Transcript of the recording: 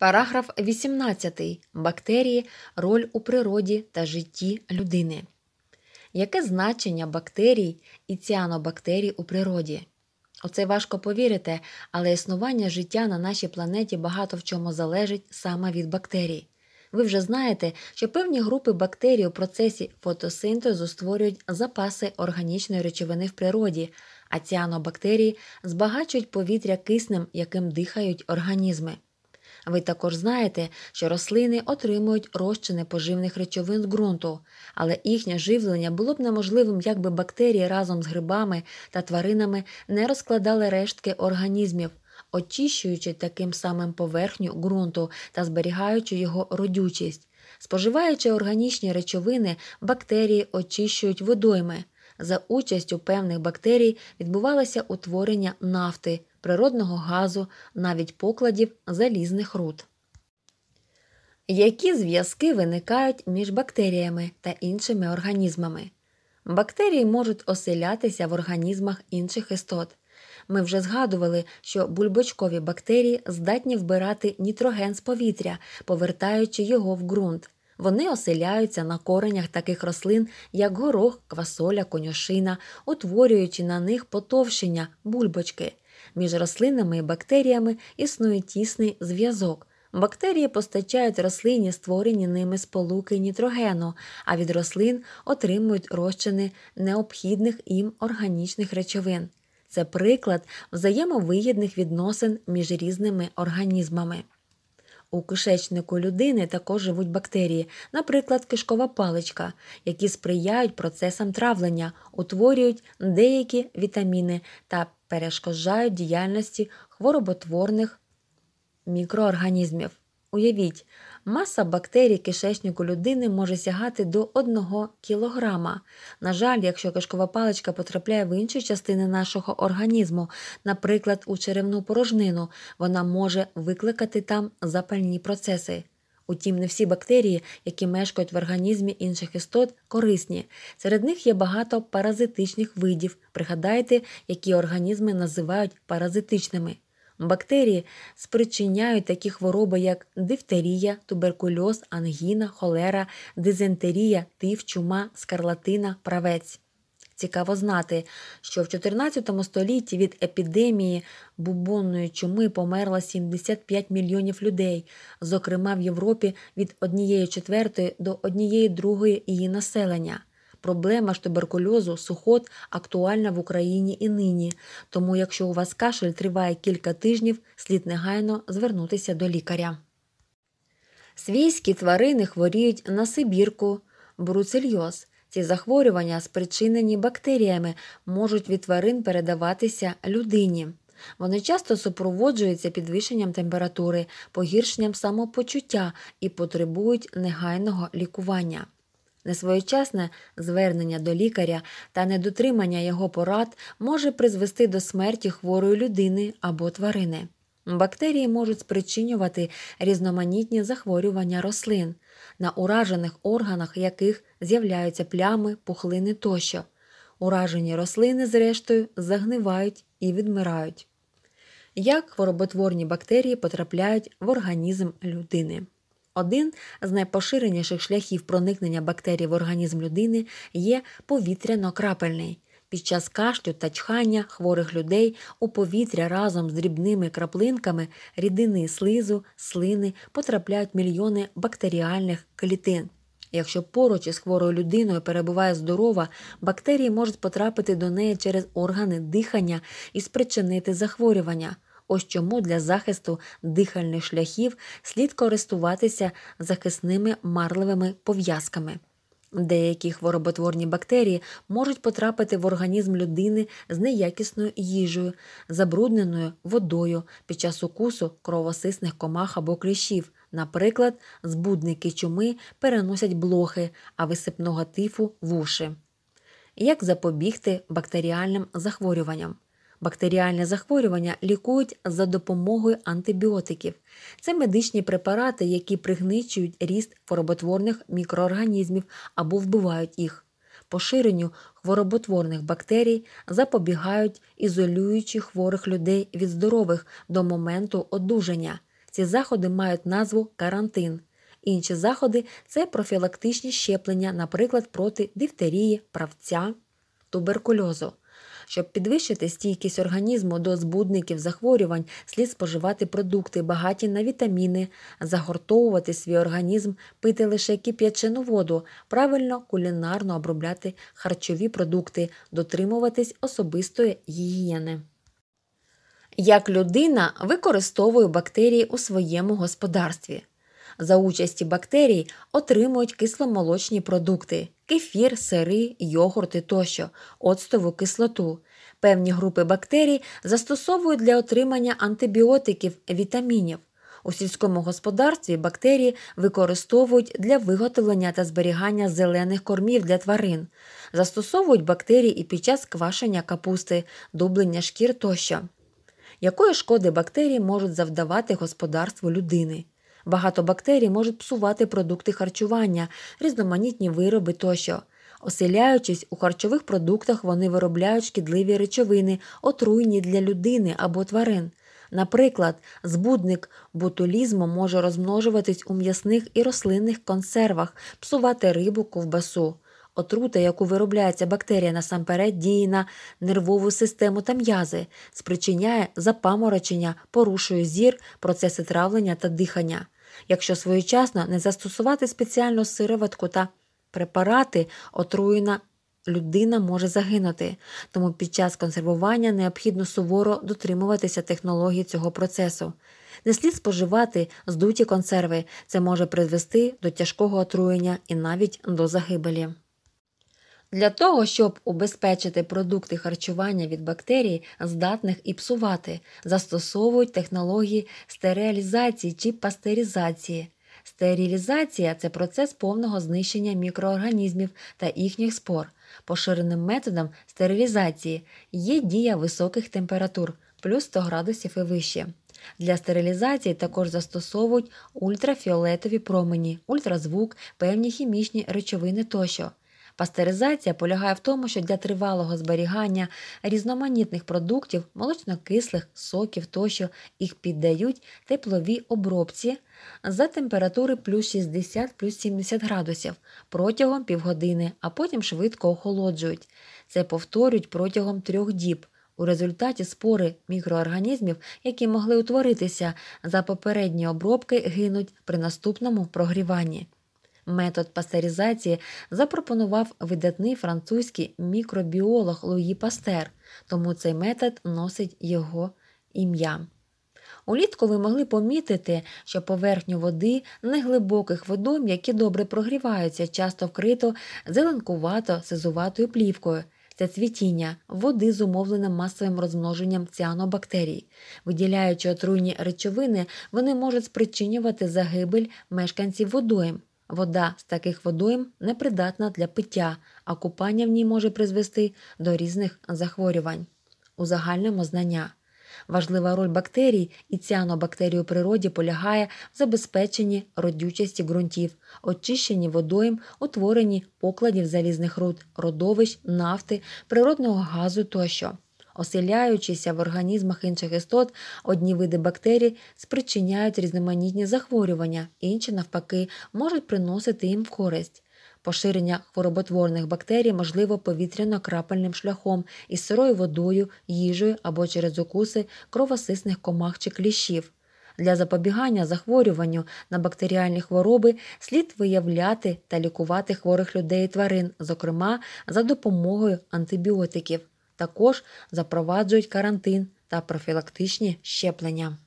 Параграф 18. Бактерії роль у природі та житті людини. Яке значення бактерій і ціанобактерій у природі? Оце важко повірити, але існування життя на нашій планеті багато в чому залежить саме від бактерій. Ви вже знаєте, що певні групи бактерій у процесі фотосинтезу створюють запаси органічної речовини в природі, а ціанобактерії збагачують повітря киснем, яким дихають організми. Ви також знаєте, що рослини отримують розчини поживних речовин з ґрунту, але їхнє живлення було б неможливим, якби бактерії разом з грибами та тваринами не розкладали рештки організмів, очищуючи таким самим поверхню ґрунту та зберігаючи його родючість. Споживаючи органічні речовини, бактерії очищують водойми. За участю певних бактерій відбувалося утворення нафти, природного газу, навіть покладів залізних руд. Які зв'язки виникають між бактеріями та іншими організмами? Бактерії можуть оселятися в організмах інших істот. Ми вже згадували, що бульбочкові бактерії здатні вбирати нітроген з повітря, повертаючи його в ґрунт. Вони оселяються на коренях таких рослин, як горох, квасоля, конюшина, утворюючи на них потовщення, бульбочки. Між рослинами і бактеріями існує тісний зв'язок. Бактерії постачають рослині створені ними сполуки нітрогену, а від рослин отримують розчини необхідних їм органічних речовин. Це приклад взаємовигідних відносин між різними організмами. У кишечнику людини також живуть бактерії, наприклад, кишкова паличка, які сприяють процесам травлення, утворюють деякі вітаміни та перешкоджають діяльності хвороботворних мікроорганізмів. Уявіть, маса бактерій кишечнику людини може сягати до 1 кг. На жаль, якщо кишкова паличка потрапляє в інші частини нашого організму, наприклад, у черевну порожнину, вона може викликати там запальні процеси. Утім, не всі бактерії, які мешкають в організмі інших істот, корисні. Серед них є багато паразитичних видів. Пригадайте, які організми називають паразитичними. Бактерії спричиняють такі хвороби, як дифтерія, туберкульоз, ангіна, холера, дизентерія, тиф, чума, скарлатина, правець. Цікаво знати, що в 14 столітті від епідемії бубонної чуми померло 75 мільйонів людей, зокрема в Європі від однієї четвертої до однієї другої її населення. Проблема ж туберкульозу сухот актуальна в Україні і нині. Тому, якщо у вас кашель триває кілька тижнів, слід негайно звернутися до лікаря. Свійські тварини хворіють на Сибірку, бруцельйоз. Ці захворювання, спричинені бактеріями, можуть від тварин передаватися людині. Вони часто супроводжуються підвищенням температури, погіршенням самопочуття і потребують негайного лікування. Несвоєчасне звернення до лікаря та недотримання його порад може призвести до смерті хворої людини або тварини. Бактерії можуть спричинювати різноманітні захворювання рослин, на уражених органах яких з'являються плями, пухлини тощо. Уражені рослини, зрештою, загнивають і відмирають. Як хвороботворні бактерії потрапляють в організм людини? Один з найпоширеніших шляхів проникнення бактерій в організм людини є повітряно-крапельний. Під час кашлю та чхання хворих людей у повітря разом з дрібними краплинками рідини слизу, слини потрапляють мільйони бактеріальних клітин. Якщо поруч із хворою людиною перебуває здорова, бактерії можуть потрапити до неї через органи дихання і спричинити захворювання. Ось чому для захисту дихальних шляхів слід користуватися захисними марливими пов'язками. Деякі хвороботворні бактерії можуть потрапити в організм людини з неякісною їжею, забрудненою водою під час укусу кровосисних комах або кліщів. Наприклад, збудники чуми переносять блохи, а висипного тифу вуші. Як запобігти бактеріальним захворюванням? Бактеріальне захворювання лікують за допомогою антибіотиків. Це медичні препарати, які пригничують ріст хвороботворних мікроорганізмів або вбивають їх. Поширенню хвороботворних бактерій запобігають ізолюючи хворих людей від здорових до моменту одужання. Ці заходи мають назву карантин. Інші заходи це профілактичні щеплення, наприклад, проти дифтерії, правця, туберкульозу. Щоб підвищити стійкість організму до збудників захворювань, слід споживати продукти, багаті на вітаміни, загортовувати свій організм, пити лише кип'ячену воду, правильно кулінарно обробляти харчові продукти, дотримуватись особистої гігієни. Як людина використовує бактерії у своєму господарстві. За участі бактерій отримують кисломолочні продукти кефір, сири, йогурти тощо, оцтову кислоту. Певні групи бактерій застосовують для отримання антибіотиків, вітамінів. У сільському господарстві бактерії використовують для виготовлення та зберігання зелених кормів для тварин, застосовують бактерії і під час квашення капусти, дублення шкір тощо. Якої шкоди бактерії можуть завдавати господарству людини? Багато бактерій можуть псувати продукти харчування, різноманітні вироби тощо. Оселяючись у харчових продуктах, вони виробляють шкідливі речовини, отруйні для людини або тварин. Наприклад, збудник бутулізму може розмножуватись у м'ясних і рослинних консервах, псувати рибу ковбасу. Отрута, яку виробляється бактерія насамперед діє на нервову систему та м'язи, спричиняє запаморочення, порушує зір, процеси травлення та дихання якщо своєчасно не застосувати спеціальну сироватку та препарати, отруєна людина може загинути, тому під час консервування необхідно суворо дотримуватися технології цього процесу. Не слід споживати здуті консерви, це може призвести до тяжкого отруєння і навіть до загибелі. Для того, щоб убезпечити продукти харчування від бактерій, здатних і псувати, застосовують технології стерилізації чи пастеризації. Стерилізація це процес повного знищення мікроорганізмів та їхніх спор. Поширеним методом стерилізації є дія високих температур плюс 100 градусів і вище. Для стерилізації також застосовують ультрафіолетові промені, ультразвук, певні хімічні речовини тощо. Пастеризація полягає в тому, що для тривалого зберігання різноманітних продуктів, молочнокислих, соків тощо їх піддають теплові обробці за температури плюс 60 плюс 70 градусів протягом півгодини, а потім швидко охолоджують. Це повторюють протягом трьох діб. У результаті спори мікроорганізмів, які могли утворитися за попередні обробки, гинуть при наступному прогріванні. Метод пастеризації запропонував видатний французький мікробіолог Луї Пастер, тому цей метод носить його ім'я. Улітку ви могли помітити, що поверхню води неглибоких водом, які добре прогріваються, часто вкрито зеленкувато сизуватою плівкою. Це цвітіння води зумовлене масовим розмноженням ціанобактерій. Виділяючи отруйні речовини, вони можуть спричинювати загибель мешканців водойм. Вода з таких водойм непридатна для пиття, а купання в ній може призвести до різних захворювань. Узагальнимо знання. Важлива роль бактерій і ціанобактерій у природі полягає в забезпеченні родючості ґрунтів, очищенні водойм, утворенні покладів залізних руд, родовищ, нафти, природного газу тощо оселяючися в організмах інших істот, одні види бактерій спричиняють різноманітні захворювання, інші, навпаки, можуть приносити їм користь. Поширення хвороботворних бактерій можливо повітряно-крапельним шляхом із сирою водою, їжею або через укуси кровосисних комах чи кліщів. Для запобігання захворюванню на бактеріальні хвороби слід виявляти та лікувати хворих людей і тварин, зокрема за допомогою антибіотиків також запроваджують карантин та профілактичні щеплення.